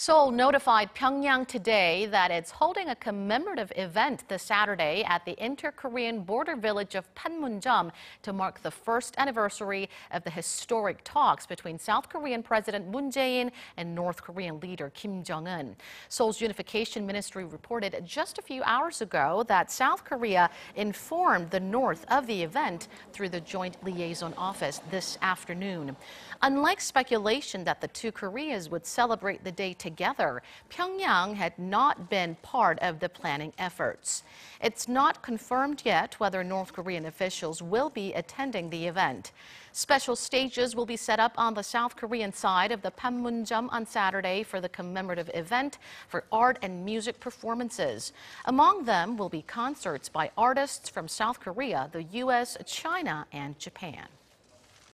Seoul notified Pyongyang today that it's holding a commemorative event this Saturday at the inter-Korean border village of Panmunjom to mark the first anniversary of the historic talks between South Korean President Moon Jae-in and North Korean leader Kim Jong-un. Seoul's Unification Ministry reported just a few hours ago that South Korea informed the North of the event through the Joint Liaison Office this afternoon. Unlike speculation that the two Koreas would celebrate the day together together, Pyongyang had not been part of the planning efforts. It's not confirmed yet whether North Korean officials will be attending the event. Special stages will be set up on the South Korean side of the Panmunjom on Saturday for the commemorative event for art and music performances. Among them will be concerts by artists from South Korea, the U.S., China, and Japan.